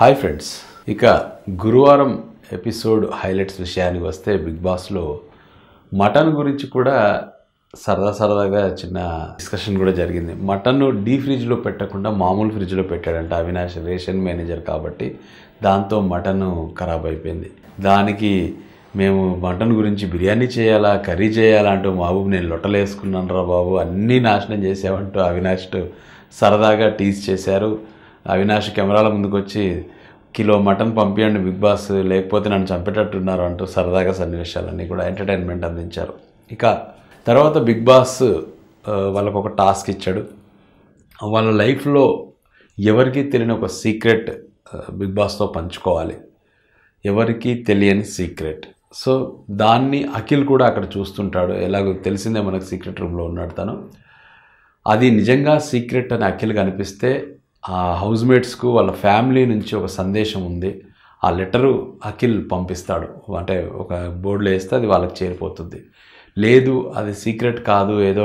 hi friends ఇక గురువారం episode highlights విషయానికి వస్తే బిగ్ బాస్లో మటన్ గురించి కూడా సరదా సరదాగా చిన్న డిస్కషన్ కూడా జరిగింది మటన్ డీ ఫ్రిడ్జ్లో పెట్టకుండా మామూలు ఫ్రిడ్జ్లో పెట్టాడంట అవినాష్ రేషన్ మేనేజర్ కాబట్టి దాంతో మటన్ ఖరాబ్ అయిపోయింది దానికి మేము మటన్ గురించి బిర్యానీ చేయాలా కర్రీ చేయాలా అంటూ బాబు నేను వేసుకున్నాను రా బాబు అన్నీ నాశనం చేసావంటూ అవినాష్ సరదాగా టీజ్ చేశారు అవినాష్ కెమెరాల ముందుకు వచ్చి కిలో మటన్ పంపించండి బిగ్ బాస్ లేకపోతే నన్ను చంపేటట్టున్నారు అంటూ సరదాగా సన్నివేశాలన్నీ కూడా ఎంటర్టైన్మెంట్ అందించారు ఇక తర్వాత బిగ్ బాస్ వాళ్ళకు ఒక టాస్క్ ఇచ్చాడు వాళ్ళ లైఫ్లో ఎవరికీ తెలియని ఒక సీక్రెట్ బిగ్ బాస్తో పంచుకోవాలి ఎవరికీ తెలియని సీక్రెట్ సో దాన్ని అఖిల్ కూడా అక్కడ చూస్తుంటాడు ఎలాగో తెలిసిందే మనకు సీక్రెట్ రూమ్లో ఉన్నాడు తను అది నిజంగా సీక్రెట్ అని అఖిల్ కనిపిస్తే ఆ హౌస్మేట్స్కు వాళ్ళ ఫ్యామిలీ నుంచి ఒక సందేశం ఉంది ఆ లెటరు అఖిల్ పంపిస్తాడు అంటే ఒక బోర్డులో వేస్తే అది వాళ్ళకి చేరిపోతుంది లేదు అది సీక్రెట్ కాదు ఏదో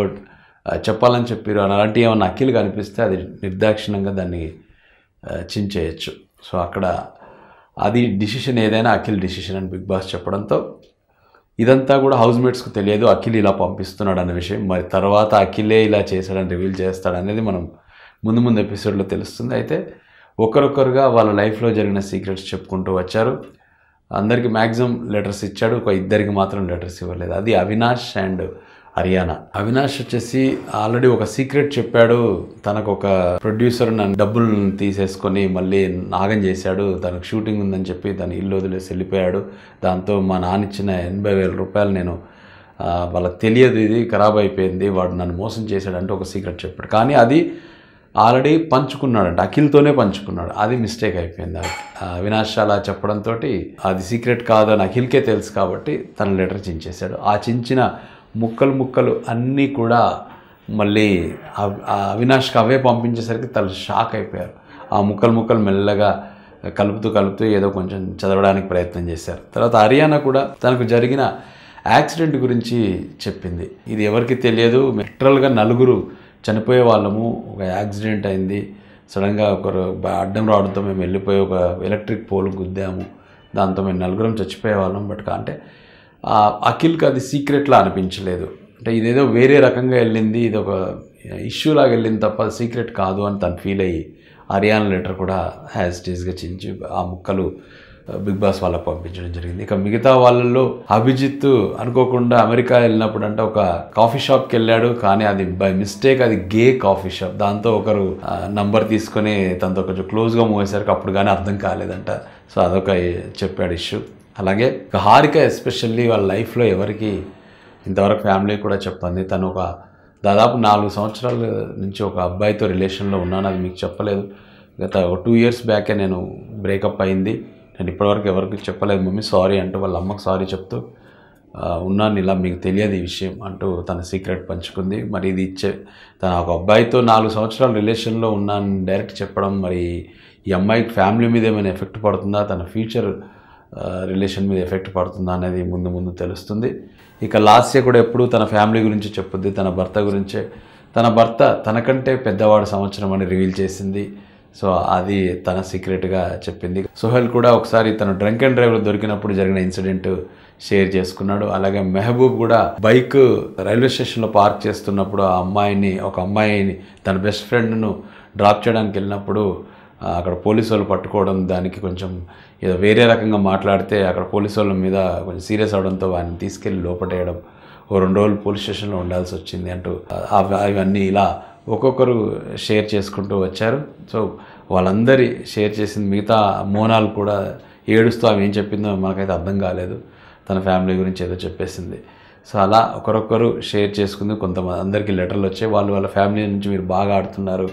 చెప్పాలని చెప్పారు అని అలాంటి ఏమన్నా అఖిల్ కనిపిస్తే అది నిర్దాక్షిణంగా దాన్ని చించేయచ్చు సో అక్కడ అది డిసిషన్ ఏదైనా అఖిల్ డిసిషన్ అని బిగ్ బాస్ చెప్పడంతో ఇదంతా కూడా హౌస్మేట్స్కు తెలియదు అఖిల్ ఇలా పంపిస్తున్నాడు అనే విషయం మరి తర్వాత అఖిలే ఇలా చేశాడని రివీల్ చేస్తాడనేది మనం ముందు ముందు ఎపిసోడ్లో తెలుస్తుంది అయితే ఒకరొకరుగా వాళ్ళ లైఫ్లో జరిగిన సీక్రెట్స్ చెప్పుకుంటూ వచ్చారు అందరికీ మ్యాక్సిమం లెటర్స్ ఇచ్చాడు ఒక ఇద్దరికి మాత్రం లెటర్స్ ఇవ్వలేదు అది అవినాష్ అండ్ హర్యానా అవినాష్ వచ్చేసి ఆల్రెడీ ఒక సీక్రెట్ చెప్పాడు తనకు ఒక ప్రొడ్యూసర్ నన్ను డబ్బులు తీసేసుకొని మళ్ళీ నాగం చేశాడు తనకు షూటింగ్ ఉందని చెప్పి తను ఇల్లు వదిలేసి వెళ్ళిపోయాడు దాంతో మా నాన్న ఇచ్చిన ఎనభై వేల రూపాయలు నేను వాళ్ళకి తెలియదు ఇది ఖరాబ్ అయిపోయింది వాడు నన్ను మోసం చేశాడంటే ఒక సీక్రెట్ చెప్పాడు కానీ అది ఆల్రెడీ పంచుకున్నాడంట అఖిల్తోనే పంచుకున్నాడు అది మిస్టేక్ అయిపోయింది అవినాష్ అలా చెప్పడంతో అది సీక్రెట్ కాదు అని అఖిల్కే తెలుసు కాబట్టి తన లెటర్ చించేశాడు ఆ చించిన ముక్కలు ముక్కలు అన్నీ కూడా మళ్ళీ అవినాష్కి అవే పంపించేసరికి తను షాక్ అయిపోయారు ఆ ముక్కలు ముక్కలు మెల్లగా కలుపుతూ కలుపుతూ ఏదో కొంచెం చదవడానికి ప్రయత్నం చేశారు తర్వాత హర్యానా కూడా తనకు జరిగిన యాక్సిడెంట్ గురించి చెప్పింది ఇది ఎవరికి తెలియదు మెట్రల్గా నలుగురు చనిపోయే వాళ్ళము ఒక యాక్సిడెంట్ అయింది సడన్గా ఒకరు అడ్డం రావడంతో మేము వెళ్ళిపోయి ఒక ఎలక్ట్రిక్ పోల్ గుద్దాము దాంతో మేము నలుగురం చచ్చిపోయే వాళ్ళం బట్ అంటే అఖిల్కి అది సీక్రెట్లా అనిపించలేదు అంటే ఇదేదో వేరే రకంగా వెళ్ళింది ఇది ఒక ఇష్యూలాగా వెళ్ళింది తప్ప సీక్రెట్ కాదు అని తను ఫీల్ అయ్యి హర్యానా లెటర్ కూడా హ్యాజ్ డీస్గా చించి ఆ ముక్కలు బిగ్ బాస్ వాళ్ళకు పంపించడం జరిగింది ఇక మిగతా వాళ్ళల్లో అభిజిత్ అనుకోకుండా అమెరికా వెళ్ళినప్పుడు అంటే ఒక కాఫీ షాప్కి వెళ్ళాడు కానీ అది బై మిస్టేక్ అది గే కాఫీ షాప్ దాంతో ఒకరు నంబర్ తీసుకొని తనతో కొంచెం క్లోజ్గా మూవేసరికి అప్పుడు కానీ అర్థం కాలేదంట సో అదొక చెప్పాడు ఇష్యూ అలాగే హారిక ఎస్పెషల్లీ వాళ్ళ లైఫ్లో ఎవరికి ఇంతవరకు ఫ్యామిలీ కూడా చెప్పండి తను ఒక దాదాపు నాలుగు సంవత్సరాల నుంచి ఒక అబ్బాయితో రిలేషన్లో ఉన్నాను అది మీకు చెప్పలేదు గత ఒక టూ ఇయర్స్ బ్యాకే నేను బ్రేకప్ అయింది నేను ఇప్పటివరకు ఎవరికి చెప్పలేదు మమ్మీ సారీ అంటూ వాళ్ళ అమ్మకు సారీ చెప్తూ ఉన్నాను ఇలా మీకు తెలియదు ఈ విషయం అంటూ తన సీక్రెట్ పంచుకుంది మరి ఇది ఇచ్చే తన ఒక అబ్బాయితో నాలుగు సంవత్సరాల రిలేషన్లో ఉన్నాను డైరెక్ట్ చెప్పడం మరి ఈ అమ్మాయి ఫ్యామిలీ మీద ఏమైనా ఎఫెక్ట్ పడుతుందా తన ఫ్యూచర్ రిలేషన్ మీద ఎఫెక్ట్ పడుతుందా అనేది ముందు ముందు తెలుస్తుంది ఇక లాస్య కూడా ఎప్పుడూ తన ఫ్యామిలీ గురించి చెప్పుద్ది తన భర్త గురించే తన భర్త తనకంటే పెద్దవాడు సంవత్సరం అని రివీల్ చేసింది సో అది తన సీక్రెట్గా చెప్పింది సోహెల్ కూడా ఒకసారి తను డ్రంక్ అండ్ డ్రైవర్ దొరికినప్పుడు జరిగిన ఇన్సిడెంట్ షేర్ చేసుకున్నాడు అలాగే మెహబూబ్ కూడా బైక్ రైల్వే స్టేషన్లో పార్క్ చేస్తున్నప్పుడు ఆ అమ్మాయిని ఒక అమ్మాయిని తన బెస్ట్ ఫ్రెండ్ను డ్రాప్ చేయడానికి వెళ్ళినప్పుడు అక్కడ పోలీసు వాళ్ళు పట్టుకోవడం దానికి కొంచెం ఏదో వేరే రకంగా మాట్లాడితే అక్కడ పోలీసు వాళ్ళ మీద కొంచెం సీరియస్ అవడంతో వాడిని తీసుకెళ్ళి లోపటేయడం ఓ రెండు రోజులు పోలీస్ స్టేషన్లో ఉండాల్సి వచ్చింది అంటూ అవన్నీ ఇలా ఒక్కొక్కరు షేర్ చేసుకుంటూ వచ్చారు సో వాళ్ళందరి షేర్ చేసిన మిగతా మోనాలు కూడా ఏడుస్తూ ఆమె ఏం చెప్పిందో మనకైతే అర్థం కాలేదు తన ఫ్యామిలీ గురించి ఏదో చెప్పేసింది సో అలా ఒకరొకరు షేర్ చేసుకుంది కొంతమంది అందరికీ లెటర్లు వచ్చాయి వాళ్ళు వాళ్ళ ఫ్యామిలీ నుంచి మీరు బాగా ఆడుతున్నారు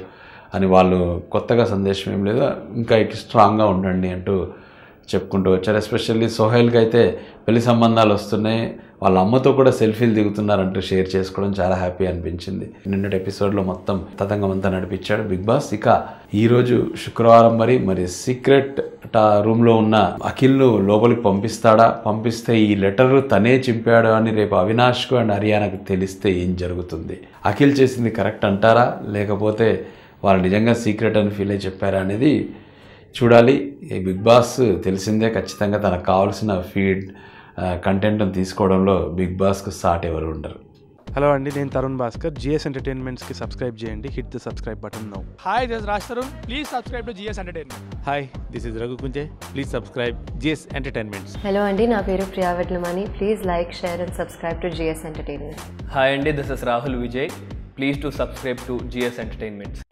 అని వాళ్ళు కొత్తగా సందేశం ఏం లేదు ఇంకా స్ట్రాంగ్గా ఉండండి అంటూ చెప్పుకుంటూ వచ్చారు ఎస్పెషల్లీ సోహెల్కి అయితే పెళ్లి సంబంధాలు వస్తున్నాయి వాళ్ళ అమ్మతో కూడా సెల్ఫీలు దిగుతున్నారంటూ షేర్ చేసుకోవడం చాలా హ్యాపీ అనిపించింది నిన్నటి ఎపిసోడ్లో మొత్తం తతంగం అంతా నడిపించాడు బిగ్ బాస్ ఇక ఈరోజు శుక్రవారం మరి మరి సీక్రెట్ రూమ్లో ఉన్న అఖిల్ను లోపలికి పంపిస్తాడా పంపిస్తే ఈ లెటర్ తనే చింపాడు అని రేపు అవినాష్కు అండ్ హర్యానాకు తెలిస్తే ఏం జరుగుతుంది అఖిల్ చేసింది కరెక్ట్ అంటారా లేకపోతే వాళ్ళు నిజంగా సీక్రెట్ అని ఫీల్ అయ్యి చెప్పారా అనేది చూడాలి ఈ బిగ్ బాస్ తెలిసిందే ఖచ్చితంగా తనకు కావాల్సిన ఫీడ్ కంటెంట్ను తీసుకోవడంలో బిగ్ బాస్కు సాట్ ఎవరు ఉండరు హలో అండి నేను తరుణ్ భాస్కర్ జిఎస్ ఎంటర్టైన్మెంట్స్ కి సబ్స్క్రైబ్ చేయండి hit the subscribe button now hi this Raj Tarun please subscribe to GS entertainment hi this is Raghu Kunje please subscribe GS entertainments hello అండి నా పేరు Priya Vetlamani please like share and subscribe to GS entertainment hi అండి this is Rahul Vijay please to subscribe to GS entertainments